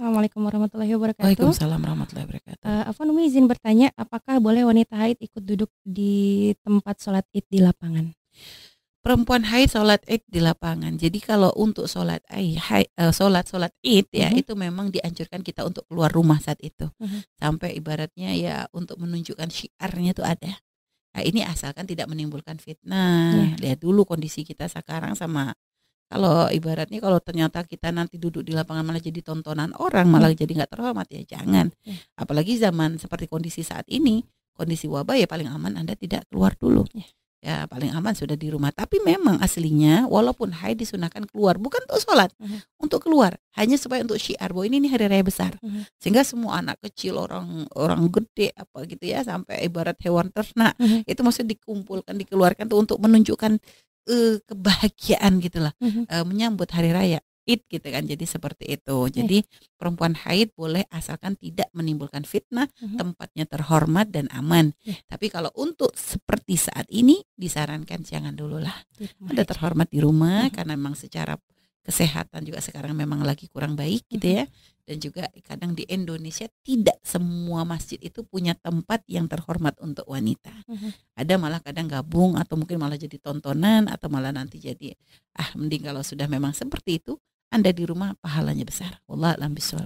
Assalamualaikum warahmatullahi wabarakatuh. Waalaikumsalam warahmatullahi wabarakatuh. Uh, apa namanya izin bertanya, apakah boleh wanita haid ikut duduk di tempat sholat id di lapangan? Perempuan haid sholat id di lapangan. Jadi kalau untuk sholat haid, eh, sholat sholat id ya uh-huh. itu memang dianjurkan kita untuk keluar rumah saat itu. Uh-huh. Sampai ibaratnya ya untuk menunjukkan syiarnya itu ada. Nah, ini asalkan tidak menimbulkan fitnah. Yeah. Lihat dulu kondisi kita sekarang sama kalau ibaratnya kalau ternyata kita nanti duduk di lapangan malah jadi tontonan orang hmm. malah jadi nggak terhormat ya jangan ya. apalagi zaman seperti kondisi saat ini kondisi wabah ya paling aman anda tidak keluar dulu ya, ya paling aman sudah di rumah tapi memang aslinya walaupun hai disunahkan keluar bukan untuk sholat hmm. untuk keluar hanya supaya untuk syiar bahwa ini nih hari raya besar hmm. sehingga semua anak kecil orang orang gede apa gitu ya sampai ibarat hewan ternak itu maksudnya dikumpulkan dikeluarkan tuh untuk menunjukkan uh, kebahagiaan gitu lah mm -hmm. uh, menyambut hari raya Id gitu kan. Jadi seperti itu. Iya. Jadi perempuan haid boleh asalkan tidak menimbulkan fitnah, mm -hmm. tempatnya terhormat dan aman. Yeah. Tapi kalau untuk seperti saat ini disarankan jangan dulu lah. ada terhormat di rumah mm -hmm. karena memang secara kesehatan juga sekarang memang lagi kurang baik gitu mm-hmm. ya dan juga kadang di Indonesia tidak semua masjid itu punya tempat yang terhormat untuk wanita. Uh-huh. Ada malah kadang gabung atau mungkin malah jadi tontonan atau malah nanti jadi ah mending kalau sudah memang seperti itu Anda di rumah pahalanya besar. Wallah alam